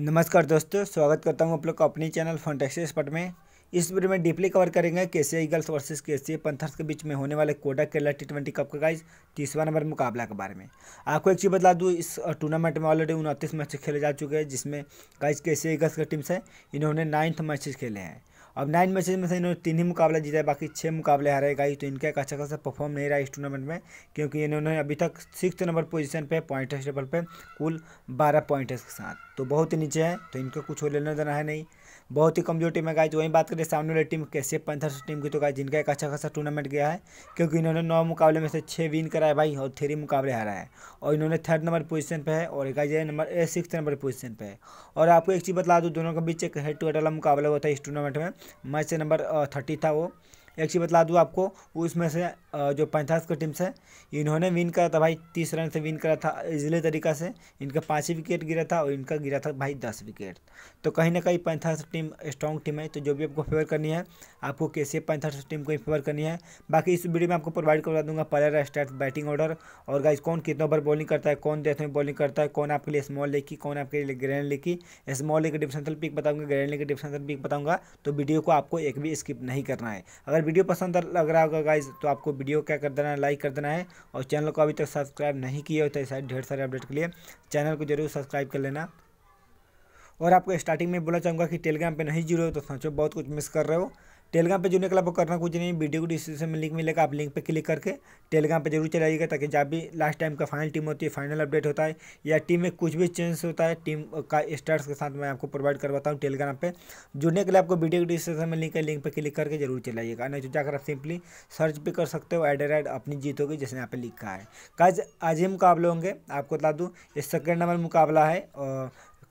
नमस्कार दोस्तों स्वागत करता हूं आप लोग का अपनी चैनल फॉन्टेक्सी एक्सपर्ट में इस वीडियो में डीपली कवर करेंगे के सी आई गर्ल्स वर्सेज के सी पंथर्स के बीच में होने वाले कोडा केरला टी ट्वेंटी कप का गाइज तीसवा नंबर मुकाबला के बारे में आपको एक चीज़ बता दूँ इस टूर्नामेंट में ऑलरेडी उनतीस मैच खेले जा चुके हैं जिसमें गाइज के सी आई गर्ल्स की टीम्स हैं इन्होंने नाइन्थ मैचेस खेले हैं अब नाइन मैचेज में से इन्होंने तीन ही मुकाबला जीता है बाकी छः मुकाबले हारे गए तो इनका एक अच्छा खासा परफॉर्म नहीं रहा इस टूर्नामेंट में क्योंकि इन्होंने अभी तक सिक्स नंबर पोजीशन पे पॉइंट टेबल पे कुल बारह पॉइंट के साथ तो बहुत ही नीचे हैं तो इनका कुछ लेना देना है नहीं बहुत ही कमजोर टीम है गाइज वहीं बात करें सामने वाली टीम कैसे पंथर्स टीम की तो गाइज जिनका एक अच्छा खासा टूर्नामेंट गया है क्योंकि इन्होंने नौ मुकाबले में से छः विन कराया भाई और थ्री मुकाबले हारा है और इन्होंने थर्ड नंबर पोजीशन पर है और guys number six number position पर है और आपको एक चीज़ बता दूँ दोनों के बीच एक हेड टू हेड वाला मुकाबला हुआ था इस टूर्नामेंट में मैच नंबर थर्टी था वो एक चीज़ बता दूँ आपको उसमें से जो पैंथर्स की टीम्स है इन्होंने विन करा था भाई तीस रन से विन करा था इजली तरीका से इनका पाँच ही विकेट गिरा था और इनका गिरा था भाई दस विकेट तो कहीं ना कहीं पैंथर्स टीम स्ट्रॉन्ग टीम है तो जो भी आपको फेवर करनी है आपको कैसे पैंथर्स टीम को ही फेवर करनी है बाकी इस वीडियो में आपको प्रोवाइड करवा दूंगा प्लेयर स्टार्ट बैटिंग ऑर्डर और गाइज कौन कितना ओवर बॉलिंग करता है कौन देश में बॉलिंग करता है कौन आपके लिए स्मॉल लेग की कौन आपके लिए ग्रैंड लेग की स्मॉल लेग डिफेंसल पिक बताऊंगा ग्रैंड लेग डिफेंसल पिक बताऊँगा तो वीडियो को आपको एक भी स्किप नहीं करना है अगर वीडियो पसंद लग रहा होगा गाइज तो आपको वीडियो क्या कर देना है लाइक कर देना है और चैनल को अभी तक सब्सक्राइब नहीं किया होता तो है ढेर सारे अपडेट के लिए चैनल को जरूर सब्सक्राइब कर लेना और आपको स्टार्टिंग में बोला चाहूँगा कि टेलीग्राम पे नहीं जुड़े हो तो सोचो बहुत कुछ मिस कर रहे हो टेलीग्राम पे जुड़ने के लिए आपको करना कुछ नहीं वीडियो को डिस्क्रिप्शन में लिंक मिलेगा आप लिंक पे क्लिक करके टेलीग्राम पे जरूर चलाइएगा ताकि जब भी लास्ट टाइम का फाइनल टीम होती है फाइनल अपडेट होता है या टीम में कुछ भी चेंज होता है टीम का स्टार्स के साथ मैं आपको प्रोवाइड करवाता हूँ टेलीग्राम पर जुड़ने के लिए आपको वीडियो को डिस्क्रिप्शन में लिंक है लिंक पर क्लिक करके जरूर चलाइएगा नहीं तो जाकर आप सिंपली सर्च भी कर सकते हो एड एड अपनी जीतोगे जैसे यहाँ पर लिखा है काज आज ही मुकाबले होंगे आपको बता दूँ ये सेकेंड नंबर मुकाबला है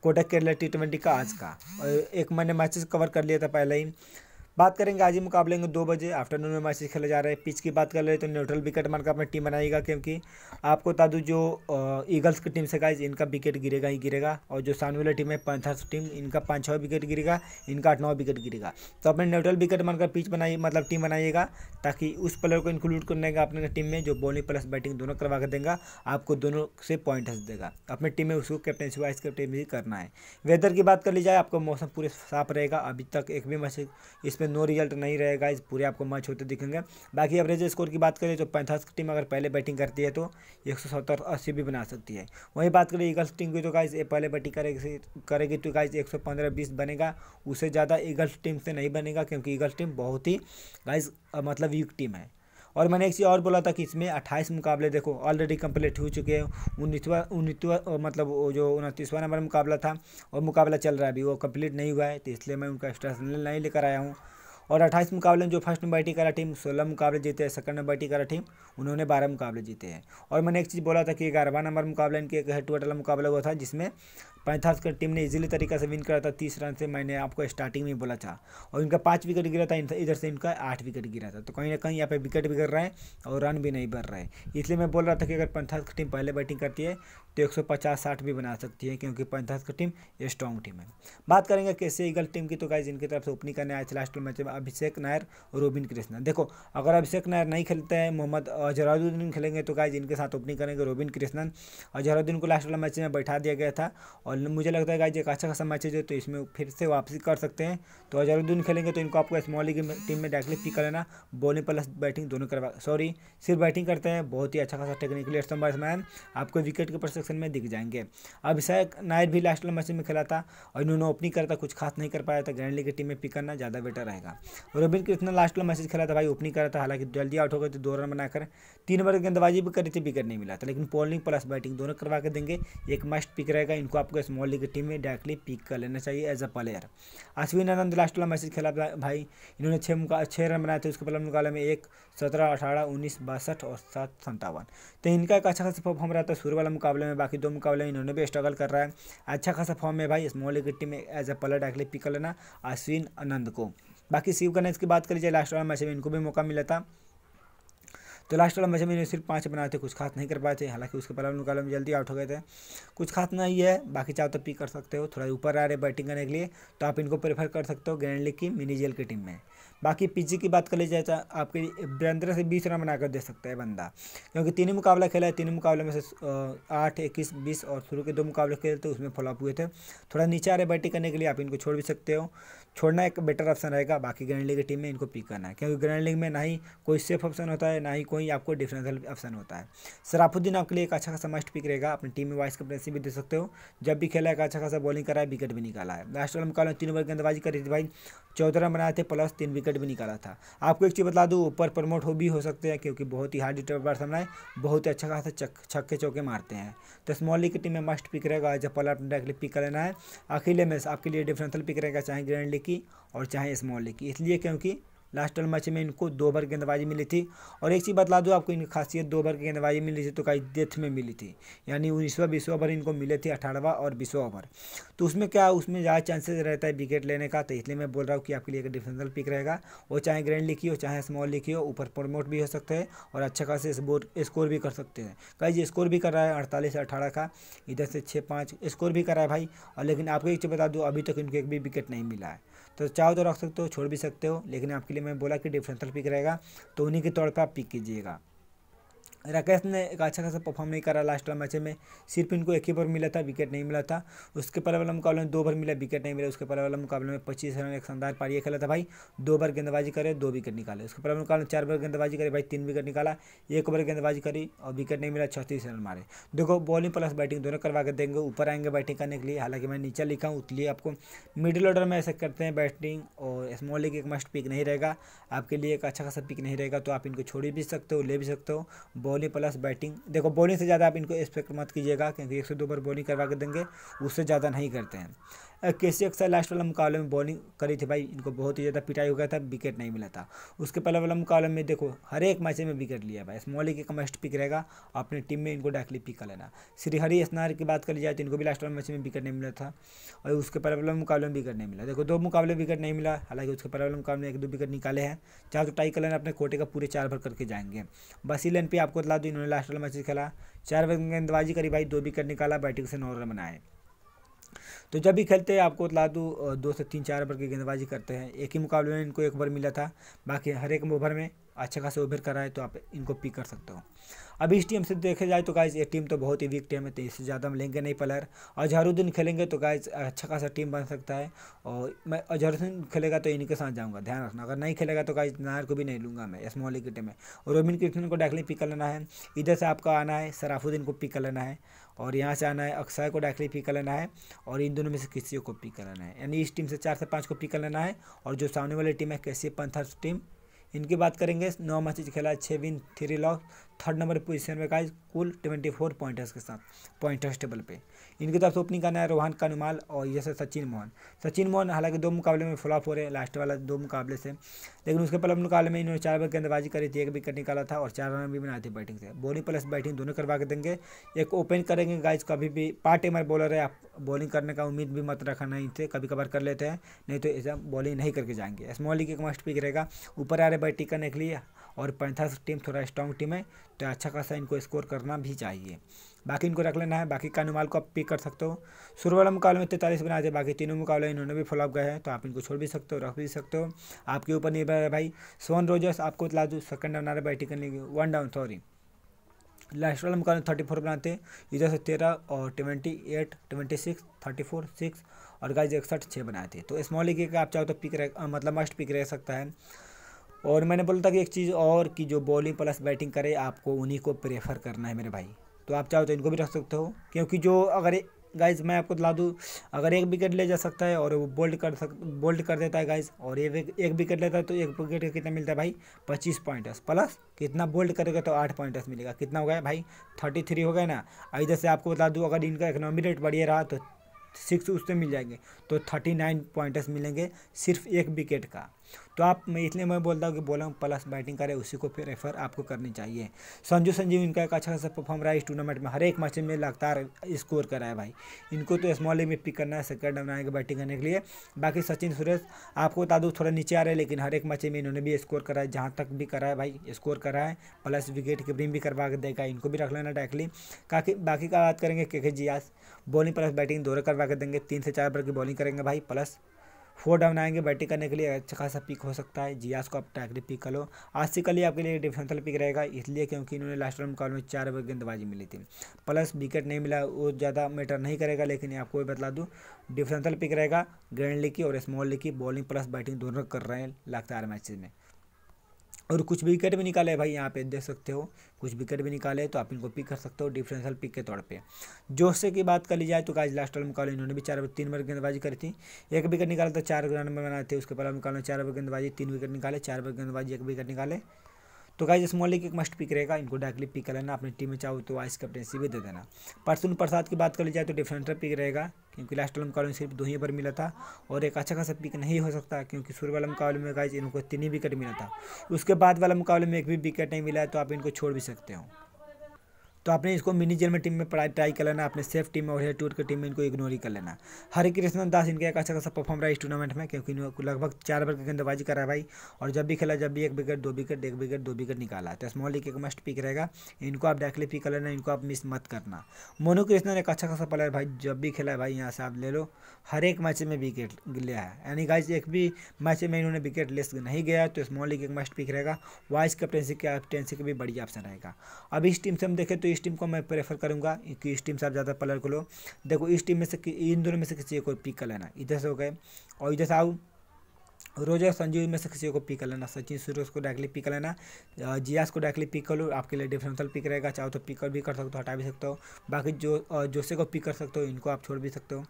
कोटक केरला टी ट्वेंटी का आज का और एक मैंने मैचेस कवर कर लिया था पहले ही बात करेंगे आज ही मुकाबले होंगे दो बजे आफ्टरनून में मैचेस खेले जा रहे हैं पिच की बात कर ले तो न्यूट्रल विकेट मारकर अपनी टीम बनाएगा क्योंकि आपको बता दूँ जो ईगल्स की टीम से गाइज इनका विकेट गिरेगा ही गिरेगा और जो सामने वाली टीम है पंथर्स टीम इनका पाँच छः विकेट गिरेगा इनका आठ नौ विकेट गिरेगा तो अपने न्यूट्रल विकेट मारकर पिच बनाइए मतलब टीम बनाइएगा ताकि उस प्लेयर को इंक्लूड करने का अपने टीम में जो बॉलिंग प्लस बैटिंग दोनों करवा कर देगा आपको दोनों से पॉइंट हंस देगा तो अपने टीम में उसको कैप्टनशिप वाइस कैप्टन भी करना है वेदर की बात कर ली जाए आपका मौसम पूरे साफ रहेगा अभी तक एक भी मैच इसमें में नो रिजल्ट नहीं रहेगा इस पूरे आपको मैच होते दिखेंगे बाकी एवरेज स्कोर की बात करें तो पैंथर्स की टीम अगर पहले बैटिंग करती है तो एक सौ सत्तर अस्सी भी बना सकती है वहीं बात करें ईगल्स टीम की तो गाइज पहले बैटिंग करेगी करेगी तो गाइज एक सौ पंद्रह बीस बनेगा उससे ज़्यादा ईगल्स टीम से नहीं बनेगा क्योंकि ईगल्स टीम बहुत ही गाइज मतलब वीक टीम है और मैंने एक चीज़ और बोला था कि इसमें अट्ठाईस मुकाबले देखो ऑलरेडी कंप्लीट हो चुके हैं उन्नीसवा उन्नीसवा मतलब जो उनतीसवा नंबर मुकाबला था और मुकाबला चल रहा है अभी वो कंप्लीट नहीं हुआ है तो इसलिए मैं उनका एक्स्ट्रा नहीं लेकर आया हूँ और अट्ठाईस मुकाबले में जो फर्स्ट नंबर बैटिंग करा टीम सोलह मुकाबले जीते हैं सेकंड नंबर बैटिंग करा टीम उन्होंने बारह मुकाबले जीते हैं और मैंने एक चीज़ बोला था कि ग्यारहवा नंबर मुकाबला इनके एक हेड वाला मुकाबला हुआ था जिसमें पैंथर्स की टीम ने इजीली तरीके से विन करा था तीस रन से मैंने आपको स्टार्टिंग में बोला था और इनका पाँच विकेट गिरा था इधर से इनका आठ विकेट गिरा था तो कहीं ना कहीं यहाँ पर विकेट भी गिर रहे हैं और रन भी नहीं बढ़ रहे इसलिए मैं बोल रहा था कि अगर पंथास की टीम पहले बैटिंग करती है तो एक सौ पचास साठ भी बना सकती है क्योंकि पंथास की टीम स्ट्रॉन्ग टीम है बात करेंगे कैसे ईगल टीम की तो गाइज इनकी तरफ से ओपनिंग करने आए थे लास्ट मैच में अभिषेक नायर और रोबिन कृष्णा देखो अगर अभिषेक नायर नहीं खेलते हैं मोहम्मद अजहरुद्दीन खेलेंगे तो गाइज इनके साथ ओपनिंग करेंगे रोबिन कृष्णन अजहरुद्दीन को लास्ट वाला मैच में बैठा दिया गया था और मुझे लगता है गाइज एक अच्छा खासा मैच है तो इसमें फिर से वापसी कर सकते हैं तो अजहरुद्दीन खेलेंगे तो इनको आपको स्मॉल लीग टीम में डायरेक्टली पिक कर लेना बॉलिंग प्लस बैटिंग दोनों करवा सॉरी सिर्फ बैटिंग करते हैं बहुत ही अच्छा खासा टेक्निकली एक्स्टम बैट्समैन आपको विकेट के परसेक्शन में दिख जाएंगे अभिषेक नायर भी लास्ट वाला मैच में खेला था और इन्होंने ओपनिंग करता कुछ खास नहीं कर पाया था ग्रैंड लीग की टीम में पिक करना ज़्यादा बेटर रहेगा रोबिन कृष्णा लास्ट वाला मैसेज खेला था भाई ओपनिंग करा था हालांकि जल्दी आउट हो गए थे दो रन बनाकर तीन ओवर गेंदबाजी भी करी थी विकेट नहीं मिला था लेकिन बॉलिंग प्लस बैटिंग दोनों करवा के देंगे एक मस्ट पिक रहेगा इनको आपको स्मॉल लीग की टीम में डायरेक्टली पिक कर लेना चाहिए as a player Ashwin Anand last वाला मैसेज खेला था भाई इन्होंने छः मुका छः रन बनाए थे उसके पहले मुकाबले में एक सत्रह अठारह उन्नीस बासठ और सात संतावन तो इनका एक अच्छा खासा फॉर्म रहा था शुरू वाला मुकाबले में बाकी दो मुकाबले में इन्होंने भी स्ट्रगल कर रहा है अच्छा खासा फॉर्म है भाई स्मॉल लीग की टीम में as a player directly pick कर लेना अश्विन आनंद को बाकी शिव गणेश की बात करी जाए लास्ट वाला मैच में इनको भी मौका मिला था तो लास्ट वाला मैच में सिर्फ पाँच बनाए थे कुछ खास नहीं कर पाए थे हालांकि उसके पहले मुकाबले में जल्दी आउट हो गए थे कुछ खास नहीं है बाकी चाहो तो पी कर सकते हो थोड़ा ऊपर आ रहे बैटिंग करने के लिए तो आप इनको प्रेफर कर सकते हो ग्रैंड लीग की मिनी जेल की टीम में बाकी पीजी की बात कर ली जाए तो आपके पंद्रह से बीस रन बनाकर दे सकता है बंदा क्योंकि तीन ही मुकाबला खेला है तीन मुकाबले में से आठ इक्कीस बीस और शुरू के दो मुकाबले खेले थे उसमें फॉलोअप हुए थे थोड़ा नीचे आ रहे बैटिंग करने के लिए आप इनको छोड़ भी सकते हो छोड़ना एक बेटर ऑप्शन रहेगा बाकी ग्रैंड लीग की टीम में इनको पिक करना है क्योंकि ग्रैंड लीग में ना ही कोई सेफ ऑप्शन होता है ना ही कोई आपको डिफरेंशियल ऑप्शन होता है सराफुद्दीन आपके लिए एक अच्छा खासा मस्ट पिक रहेगा अपनी टीम में वाइस कैप्टनसी भी दे सकते हो जब भी खेला एक अच्छा खासा बॉलिंग करा है विकेट भी निकाला है लास्ट ओवर में तीन ओवर गेंदबाजी करी थी भाई चौदह रन बनाए थे प्लस तीन विकेट भी निकाला था आपको एक चीज़ बता दूँ ऊपर प्रमोट हो भी हो सकते हैं क्योंकि बहुत ही हार्ड डिटर सामना है बहुत ही अच्छा खासा छक्के चौके मारते हैं तो स्मॉल लीग की टीम में मस्ट पिक रहेगा जब डायरेक्टली पिक कर लेना है अकेले में आपके लिए डिफरेंशियल पिक रहेगा चाहे ग्रैंड लीग की और चाहे स्मॉल लीग की इसलिए क्योंकि लास्ट मैच में इनको दो ओवर गेंदबाजी मिली थी और एक चीज़ बता दूँ आपको इनकी खासियत दो ओवर की गेंदबाजी मिली थी तो कई डेथ में मिली थी यानी उन्नीसवा बीसवा ओवर इनको मिले थे अठारहवा और बीसवा ओवर तो उसमें क्या उसमें ज़्यादा चांसेस रहता है विकेट लेने का तो इसलिए मैं बोल रहा हूँ कि आपके लिए एक डिफेंसल पिक रहेगा वो चाहे ग्रैंड लिखी हो चाहे स्मॉल लिखी हो ऊपर प्रमोट भी हो सकते हैं और अच्छा खासा स्कोर भी कर सकते हैं कई स्कोर भी कर रहा है अड़तालीस अठारह का इधर से छः पाँच स्कोर भी कर रहा है भाई और लेकिन आपको एक चीज़ बता दूँ अभी तक इनको एक भी विकेट नहीं मिला है तो चाहो तो रख सकते हो छोड़ भी सकते हो लेकिन आपके लिए मैं बोला कि डिफरेंसल पिक रहेगा तो उन्हीं के तौर पर आप पिक कीजिएगा राकेश ने एक अच्छा खासा परफॉर्म नहीं करा लास्ट वाला मैच में सिर्फ इनको एक ही ओवर मिला था विकेट नहीं मिला था उसके पहले वाला मुकाबले में दो ओवर मिला विकेट नहीं मिला उसके पहले वाला मुकाबले में पच्चीस रन एक शानदार पारिया खेला था भाई दो ओवर गेंदबाजी करे दो विकेट निकाले उसके पहले मुकाबले में चार बार गेंदबाजी करे भाई तीन विकेट निकाला एक ओवर गेंदबाजी करी और विकेट नहीं मिला छत्तीस रन मारे देखो बॉलिंग प्लस बैटिंग दोनों करवा के देंगे ऊपर आएंगे बैटिंग करने के लिए हालांकि मैं नीचे लिखा हूँ उतली आपको मिडिल ऑर्डर में ऐसे करते हैं बैटिंग और स्मॉल लीग एक मस्ट पिक नहीं रहेगा आपके लिए एक अच्छा खासा पिक नहीं रहेगा तो आप इनको छोड़ भी सकते हो ले भी सकते हो बॉल कोहली प्लस बैटिंग देखो बॉलिंग से ज़्यादा आप इनको एक्सपेक्ट मत कीजिएगा क्योंकि एक से दो बार बॉलिंग करवा के देंगे उससे ज़्यादा नहीं करते हैं के सी अक्सर लास्ट वाला मुकाबले में बॉलिंग करी थी भाई इनको बहुत ही ज़्यादा पिटाई हो गया था विकेट नहीं मिला था उसके पहले वाला मुकाबले में देखो हर एक मैच में विकेट लिया भाई स्मॉल एक मस्ट पिक रहेगा अपनी टीम में इनको डायरेक्टली पिक कर लेना हरी स्नार की बात करी जाए तो इनको भी लास्ट वाला मैच में विकेट नहीं मिला था और उसके पहले वाला मुकाबले में विकेट नहीं मिला देखो दो मुकाबले विकेट नहीं मिला हालांकि उसके पहले वाले मुकाबले एक दो विकेट निकाले हैं चार तो टाई लेना अपने कोटे का पूरे चार भर करके जाएंगे लेन पे आपको बता दो इन्होंने लास्ट वाला मैच खेला चार गेंदबाजी करी भाई दो विकेट निकाला बैटिंग से नौ रन बनाए तो जब भी खेलते हैं आपको बता दूँ दो से तीन चार ओवर की गेंदबाजी करते हैं एक ही मुकाबले में इनको एक ओवर मिला था बाकी हर एक ओवर में अच्छा खासा ओवर करा है तो आप इनको पिक कर सकते हो अब इस टीम से देखा जाए तो गाइज ये टीम तो बहुत ही वीक टीम है तो इससे ज़्यादा हम लेंगे नहीं प्लेयर अजहरुद्दीन खेलेंगे तो गाइज अच्छा खासा टीम बन सकता है और मैं अजहरुद्दीन खेलेगा तो इनके साथ जाऊँगा ध्यान रखना अगर नहीं खेलेगा तो गाइज नायर को भी नहीं लूँगा मैं की टीम में और रोबिन को डायरेक्टली पिक कर लेना है इधर से आपका आना है सराफुद्दीन को पिक कर लेना है और यहाँ से आना है अक्षय को डायरेक्टली पिक कर लेना है और इन दोनों में से किसी को पिक कर लेना है यानी इस टीम से चार से पाँच को पिक कर लेना है और जो सामने वाली टीम है कैसी पंथर्स टीम इनकी बात करेंगे नौ मैच खेला छः win three loss third number position में गाइज कुल ट्वेंटी फोर पॉइंटर्स के साथ पॉइंटर्स टेबल पे इनकी तरफ से ओपनिंग करना है रोहन कनुमाल और जैसे सचिन मोहन सचिन मोहन हालांकि दो मुकाबले में फ्लॉप हो रहे हैं लास्ट वाला दो मुकाबले से लेकिन उसके पहले मुकाबले में इन्होंने चार बार गेंदबाजी करी थी एक विकेट निकाला था और चार रन भी बनाए थे बैटिंग से बॉलिंग प्लस बैटिंग दोनों करवा के देंगे एक ओपन करेंगे गाइज कभी भी पार्ट टाइमर बॉलर है आप बॉलिंग करने का उम्मीद भी मत रखा नहीं थे कभी कभार कर लेते हैं नहीं तो ऐसा बॉलिंग नहीं करके जाएंगे स्मॉल लीग एक मस्ट पिक रहेगा ऊपर आ रहे बैटिंग करने के लिए और पैंथर्स टीम थोड़ा स्ट्रॉन्ग टीम है तो अच्छा खासा इनको स्कोर करना भी चाहिए बाकी इनको रख लेना है बाकी कानूमाल को आप पिक कर सकते हो शुरू वाला मुकाबले में तैंतालीस बना थे बाकी तीनों मुकाबले इन्होंने भी फॉलोअप गए हैं तो आप इनको छोड़ भी सकते हो रख भी सकते हो आपके ऊपर निर्भर है भाई सोन रोजर्स आपको ला दूँ सेकंड डाउन आ रहा बैटिंग करने के वन डाउन सॉरी लास्ट वाला मुकाबले थर्टी फोर बनाते इधर से तेरह और twenty eight twenty six thirty four six और गाइज इकसठ छः बनाए थे तो स्मॉल लीग का आप चाहो तो पिक रह मतलब मस्ट पिक रह सकता है और मैंने बोला था कि एक चीज़ और कि जो बॉलिंग प्लस बैटिंग करे आपको उन्हीं को प्रेफर करना है मेरे भाई तो आप चाहो तो इनको भी रख सकते हो क्योंकि जो अगर गाइज मैं आपको दिला दूँ अगर एक विकेट ले जा सकता है और वो बोल्ड कर सक बोल्ड कर देता है गाइज और एक एक विकेट लेता है तो एक विकेट का कितना मिलता है भाई पच्चीस पॉइंट प्लस कितना बोल्ड करेगा तो आठ पॉइंट मिलेगा कितना हो गया भाई थर्टी थ्री हो गया ना इधर से आपको बता दूँ अगर इनका इकनॉमी रेट बढ़िया रहा तो सिक्स उससे मिल जाएंगे तो थर्टी नाइन मिलेंगे सिर्फ एक विकेट का तो आप मैं इसलिए मैं बोलता हूँ कि बॉलर प्लस बैटिंग करें उसी को फिर रेफर आपको करनी चाहिए संजू संजीव इनका एक अच्छा खासा परफॉर्म रहा है इस टूर्नामेंट में हर एक मैच में लगातार स्कोर करा है भाई इनको तो स्मॉल में पिक करना है सेकंड आएगा बैटिंग करने के लिए बाकी सचिन सुरेश आपको बता दूँ थोड़ा नीचे आ रहे हैं लेकिन हर एक मैच में इन्होंने भी स्कोर करा है जहाँ तक भी करा है भाई स्कोर करा है प्लस विकेट कीपिंग भी करवा के देगा इनको भी रख लेना टैकली काफी बाकी का बात करेंगे के के जियास बॉलिंग प्लस बैटिंग दोनों करवा के देंगे तीन से चार बार की बॉलिंग करेंगे भाई प्लस फोर डाउन आएंगे बैटिंग करने के लिए अच्छा खासा पिक हो सकता है जियास को आप टारगेट पिक कर लो आज से कल ही आपके लिए डिफेंसल पिक रहेगा इसलिए क्योंकि इन्होंने लास्ट राउंड मुकाबले में चार ओवर गेंदबाजी मिली थी प्लस विकेट नहीं मिला वो ज़्यादा मैटर नहीं करेगा लेकिन आपको भी बता दूँ डिफेंसल पिक रहेगा ग्रैंड लिखी और स्मॉल लिखी बॉलिंग प्लस बैटिंग दोनों कर रहे हैं लगातार मैचेज में और कुछ विकेट भी निकाले भाई यहाँ पे देख सकते हो कुछ विकेट भी निकाले तो आप इनको पिक कर सकते हो डिफरेंशियल पिक के तौर पे जोश की बात कर ली जाए तो आज लास्ट ओवर मुकाबले इन्होंने भी चार तीन बार गेंदबाजी करी थी एक विकेट निकाला तो चार रन बनाए थे उसके पहला मुकाबले चार बार गेंदबाजी तीन विकेट निकाले चार बार गेंदबाजी एक विकेट निकाले तो गाइज स्मॉल लीग एक मस्ट पिक रहेगा इनको डायरेक्टली पिक कर लेना अपनी टीम में चाहो तो वाइस कैप्टनसी भी दे देना परसुन प्रसाद की बात कर ली जाए तो डिफेंडर पिक रहेगा क्योंकि लास्ट वाला मुकाबले में सिर्फ दो ही ओवर मिला था और एक अच्छा खासा पिक नहीं हो सकता क्योंकि सूर्य वाले मुकाबले में गाइज इनको तीन ही विकेट मिला था उसके बाद वाला मुकाबले में एक भी विकेट नहीं मिला है तो आप इनको छोड़ भी सकते हो तो आपने इसको मिनी जेल में टीम में पढ़ाई ट्राई कर लेना अपने सेफ टीम में और टूर के टीम में इनको इग्नोर ही कर लेना हरे कृष्ण दास इनका एक अच्छा खासा परफॉर्म रहा इस टूर्नामेंट में क्योंकि लगभग चार बार की गेंदबाजी करा है भाई और जब भी खेला जब भी एक विकेट दो विकेट एक विकेट दो विकेट निकाला तो स्मॉल लीग एक मस्ट पिक रहेगा इनको आप डायरेक्टली पिक कर लेना इनको आप मिस मत करना मोनू कृष्णन एक अच्छा खासा प्लेयर भाई जब भी खेला है भाई यहाँ से आप ले लो हर एक मैच में विकेट लिया है यानी गाइज एक भी मैच में इन्होंने विकेट लेस नहीं गया तो स्मॉल लीग एक मस्ट पिक रहेगा वाइस कैप्टनसी कैप्टनसी का भी बढ़िया ऑप्शन रहेगा अब इस टीम से हम देखें तो इस टीम को मैं प्रेफर करूंगा क्योंकि इस टीम से आप ज़्यादा प्लेयर को लो देखो इस टीम में से इन दोनों में से किसी को पिक कर लेना इधर से हो गए और इधर से आओ रोजर संजीव में से किसी को पिक कर लेना सचिन सूर्य को डायरेक्टली पिक कर लेना जियास को डायरेक्टली पिक कर लो आपके लिए डिफरेंशियल पिक रहेगा चाहो तो पिकर भी कर सकते हो हटा भी सकते हो बाकी जो जोसे को पिक कर सकते हो इनको आप छोड़ भी सकते हो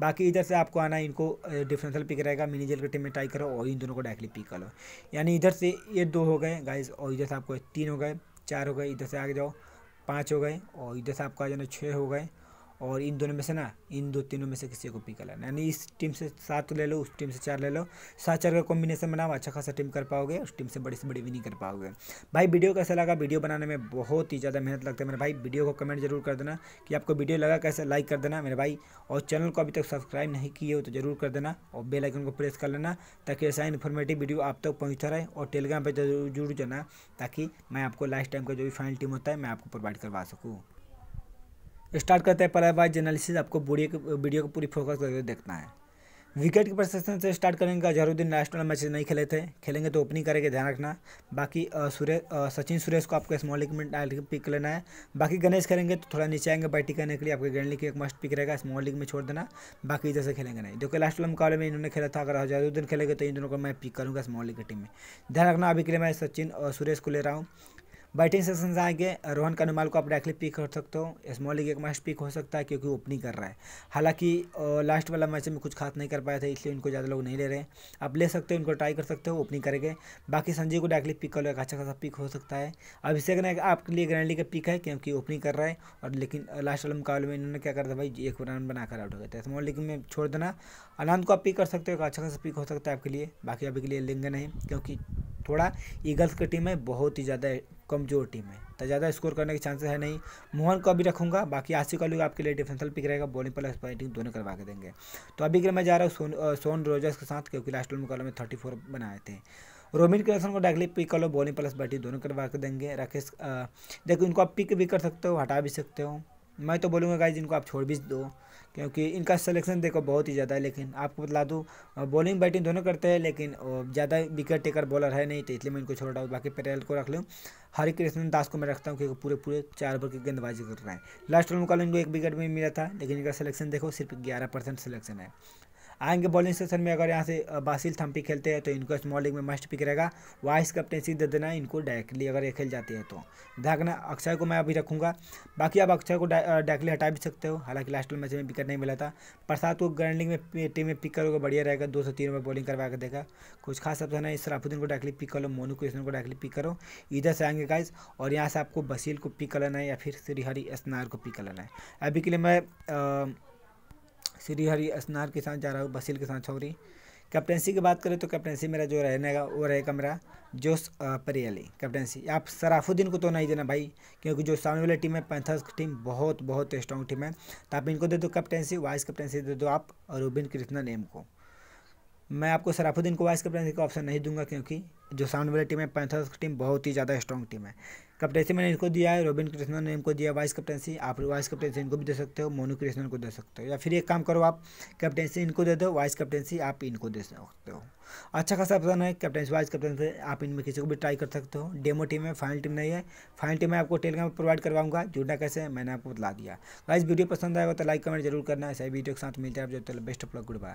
बाकी इधर से आपको आना इनको डिफरेंशियल पिक रहेगा मिनी जेल के टीम में ट्राई करो और इन दोनों को डायरेक्टली पिक कर लो यानी इधर से ये दो हो गए गाइज और इधर से आपको तीन हो गए चार हो गए इधर से आगे जाओ पाँच हो गए और इधर से आपका जो है छः हो गए और इन दोनों में से ना इन दो तीनों में से किसी को पिक लेना यानी इस टीम से सात ले लो उस टीम से चार ले लो सात चार का कॉम्बिनेशन बनाओ अच्छा खासा टीम कर पाओगे उस टीम से बड़ी से बड़ी विनिंग कर पाओगे भाई वीडियो कैसा लगा वीडियो बनाने में बहुत ही ज़्यादा मेहनत लगता है मेरे भाई वीडियो को कमेंट जरूर कर देना कि आपको वीडियो लगा कैसे लाइक कर देना मेरे भाई और चैनल को अभी तक सब्सक्राइब नहीं किए हो तो जरूर कर देना और बेलाइकन को प्रेस कर लेना ताकि ऐसा इन्फॉर्मेटिव वीडियो आप तक पहुँचता रहे और टेलीग्राम पर जरूर जुड़ जाना ताकि मैं आपको लास्ट टाइम का जो भी फाइनल टीम होता है मैं आपको प्रोवाइड करवा सकूँ स्टार्ट करते हैं पहला वाइज एनालिसिस आपको पूरी वीडियो को पूरी फोकस करके देखना है विकेट के प्रशासन से स्टार्ट करेंगे अजहरुद्दीन नेशनल मैच नहीं खेले थे खेलेंगे तो ओपनिंग करेंगे ध्यान रखना बाकी सुरेश सचिन सुरेश को आपको स्मॉल लीग में पिक लेना है बाकी गणेश खेलेंगे तो थोड़ा नीचे आएंगे बैटिंग करने के लिए आपके गणली लीग एक मस्ट पिक रहेगा स्मॉल लीग में छोड़ देना बाकी इधर से खेलेंगे नहीं जो कि लास्ट मुकाबले में इन्होंने खेला था अगर अजहरुद्दीन खेलेंगे तो इन दोनों को मैं पिक करूँगा स्मॉल लीग की टीम में ध्यान रखना अभी के लिए मैं सचिन और सुरेश को ले रहा हूँ बैटिंग सेशन से आगे रोहन कनुमाल को आप डायरेक्टली पिक कर सकते हो स्मॉल लीग एक मैच पिक हो सकता है क्योंकि ओपनिंग कर रहा है हालांकि लास्ट वाला मैच में कुछ खास नहीं कर पाया था इसलिए उनको ज़्यादा लोग नहीं ले रहे हैं आप ले सकते हो उनको ट्राई कर सकते हो ओपनिंग करेंगे बाकी संजय को डायरेक्टली पिक कर लो एक अच्छा खासा पिक हो सकता है अभिषेक ने आपके लिए ग्रैंड लीग का पिक है क्योंकि ओपनिंग कर रहा है और लेकिन लास्ट वाले मुकाबले में इन्होंने क्या कर दिया भाई एक रन बनाकर आउट हो गया था स्मॉल लीग में छोड़ देना आनंद को आप पिक कर सकते हो एक अच्छा खासा पिक हो सकता है आपके लिए बाकी अभी के लिए लेंगे नहीं क्योंकि थोड़ा ईगल्स की टीम है बहुत ही ज़्यादा कमजोर टीम है तो ज़्यादा स्कोर करने के चांसेस है नहीं मोहन को अभी रखूंगा बाकी आसिफ अली आपके लिए डिफेंसल पिक रहेगा बॉलिंग प्लस बैटिंग दोनों करवा के देंगे तो अभी के लिए मैं जा रहा हूँ सोन रोजर्स के साथ क्योंकि लास्ट मुकाबले में थर्टी फोर बनाए थे रोमिन क्रिएसन को डायरेक्टली पिक कर लो बॉलिंग प्लस बैटिंग दोनों करवा के देंगे राकेश देखो इनको आप पिक भी कर सकते हो हटा भी सकते हो मैं तो बोलूँगा गाइज इनको आप छोड़ भी दो क्योंकि इनका सिलेक्शन देखो बहुत ही ज़्यादा है लेकिन आपको बता दूँ बॉलिंग बैटिंग दोनों करते हैं लेकिन ज़्यादा विकेट टेकर बॉलर है नहीं तो इसलिए मैं इनको छोड़ रहा हूँ बाकी पटेल को रख लूँ कृष्ण दास को मैं रखता हूँ क्योंकि पूरे पूरे चार ओवर की गेंदबाजी कर रहे हैं लास्ट ओवर मुकाबला इनको एक विकेट में मिला था लेकिन इनका सिलेक्शन देखो सिर्फ ग्यारह परसेंट सिलेक्शन है आएंगे बॉलिंग सेक्शन में अगर यहाँ से बासिल थम्पी खेलते हैं तो इनको स्मॉल लीग में मस्ट पिक रहेगा वाइस कैप्टनसी दे देना इनको डायरेक्टली अगर ये खेल जाते हैं तो ध्यान अक्षय को मैं अभी रखूँगा बाकी आप अक्षय को डायरेक्टली हटा भी सकते हो हालांकि लास्ट मैच में विकेट नहीं मिला था प्रसाद को ग्रैंडिंग में टीम में पिक करोगे बढ़िया रहेगा दो सौ तीन में बॉलिंग करवा के देगा कुछ खास शब्द ना इसराफुद्दीन को डायरेक्टली पिक करो मोनू कृष्ण को डायरेक्टली पिक करो इधर से आएंगे गाइज और यहाँ से आपको बसील को पिक करना है या फिर श्रीहरी स्नार को पिक कर लेना है अभी के लिए मैं श्रीहरि असनार के साथ जा रहा हूँ बसील के साथ छोरी कैप्टनसी की बात करें तो कैप्टनसी मेरा जो रहने का वो रहेगा मेरा जोश परियाली कैप्टनसी आप सराफुद्दीन को तो नहीं देना भाई क्योंकि जो सामने वाली टीम है पैंथर्स की टीम बहुत बहुत स्ट्रॉन्ग टीम है तो आप इनको दे दो कैप्टनसी वाइस कैप्टनसी दे दो आप और रूबिन कृष्णा नेम को मैं आपको सराफुद्दीन को वाइस कैप्टनसी का ऑप्शन नहीं दूंगा क्योंकि जो साउंड वाली टीम है पैंथर्स की टीम बहुत ही ज़्यादा स्ट्रॉन्ग टीम है कप्टनसी मैंने इनको दिया है रोबिन कृष्णन ने इनको दिया वाइस कप्टनसी आप वाइस कप्टनसी इनको भी दे सकते हो मोनू कृष्णन को दे सकते हो या फिर एक काम करो आप कैप्टनसी इनको दे दो वाइस कैप्टनसी आप इनको दे सकते हो अच्छा खासा ऑप्शन है कैप्टनसी वाइस कप्टनसी आप इनमें किसी को भी ट्राई कर सकते हो डेमो टीम है फाइनल टीम नहीं है फाइनल टीम मैं आपको टेलीग्राम पर प्रोवाइड करवाऊंगा जुड़ना कैसे मैंने आपको बता दिया वाइस वीडियो पसंद आएगा तो लाइक कमेंट जरूर करना ऐसे वीडियो के साथ मिलते हैं आप जो best of luck good bye